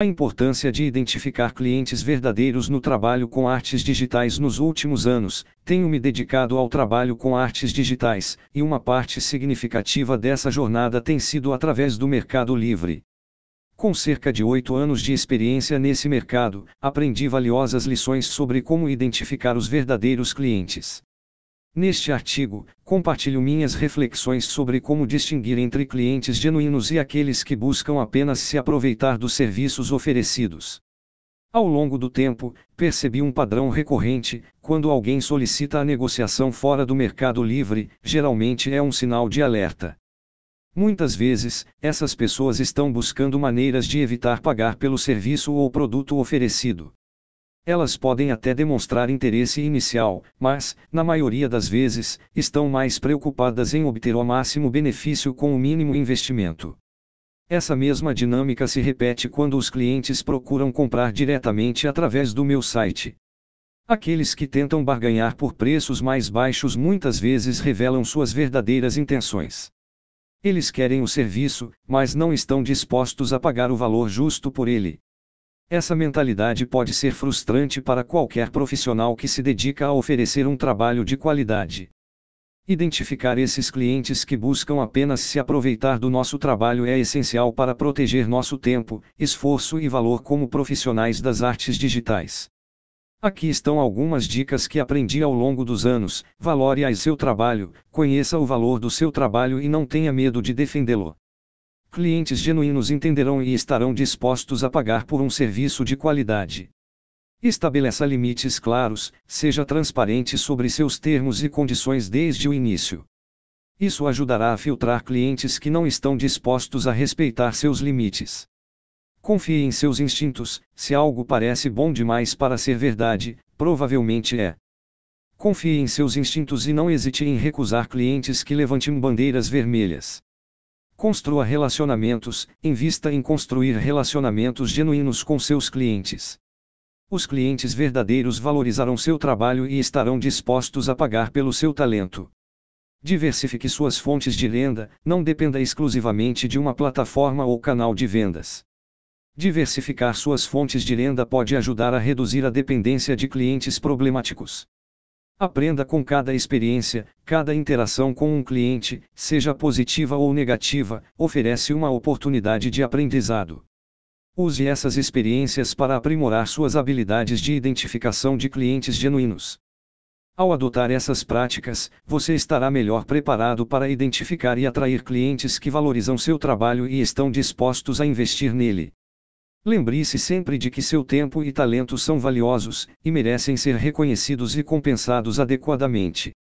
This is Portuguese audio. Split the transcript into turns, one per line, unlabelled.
A importância de identificar clientes verdadeiros no trabalho com artes digitais nos últimos anos, tenho me dedicado ao trabalho com artes digitais, e uma parte significativa dessa jornada tem sido através do Mercado Livre. Com cerca de oito anos de experiência nesse mercado, aprendi valiosas lições sobre como identificar os verdadeiros clientes. Neste artigo, compartilho minhas reflexões sobre como distinguir entre clientes genuínos e aqueles que buscam apenas se aproveitar dos serviços oferecidos. Ao longo do tempo, percebi um padrão recorrente: quando alguém solicita a negociação fora do mercado livre, geralmente é um sinal de alerta. Muitas vezes, essas pessoas estão buscando maneiras de evitar pagar pelo serviço ou produto oferecido. Elas podem até demonstrar interesse inicial, mas, na maioria das vezes, estão mais preocupadas em obter o máximo benefício com o mínimo investimento. Essa mesma dinâmica se repete quando os clientes procuram comprar diretamente através do meu site. Aqueles que tentam barganhar por preços mais baixos muitas vezes revelam suas verdadeiras intenções. Eles querem o serviço, mas não estão dispostos a pagar o valor justo por ele. Essa mentalidade pode ser frustrante para qualquer profissional que se dedica a oferecer um trabalho de qualidade. Identificar esses clientes que buscam apenas se aproveitar do nosso trabalho é essencial para proteger nosso tempo, esforço e valor como profissionais das artes digitais. Aqui estão algumas dicas que aprendi ao longo dos anos: valore seu trabalho, conheça o valor do seu trabalho e não tenha medo de defendê-lo clientes genuínos entenderão e estarão dispostos a pagar por um serviço de qualidade. Estabeleça limites claros, seja transparente sobre seus termos e condições desde o início. Isso ajudará a filtrar clientes que não estão dispostos a respeitar seus limites. Confie em seus instintos, se algo parece bom demais para ser verdade, provavelmente é. Confie em seus instintos e não hesite em recusar clientes que levantem bandeiras vermelhas. Construa relacionamentos, invista em construir relacionamentos genuínos com seus clientes. Os clientes verdadeiros valorizarão seu trabalho e estarão dispostos a pagar pelo seu talento. Diversifique suas fontes de renda, não dependa exclusivamente de uma plataforma ou canal de vendas. Diversificar suas fontes de renda pode ajudar a reduzir a dependência de clientes problemáticos. Aprenda com cada experiência, cada interação com um cliente, seja positiva ou negativa, oferece uma oportunidade de aprendizado. Use essas experiências para aprimorar suas habilidades de identificação de clientes genuínos. Ao adotar essas práticas, você estará melhor preparado para identificar e atrair clientes que valorizam seu trabalho e estão dispostos a investir nele. Lembre-se sempre de que seu tempo e talento são valiosos e merecem ser reconhecidos e compensados adequadamente.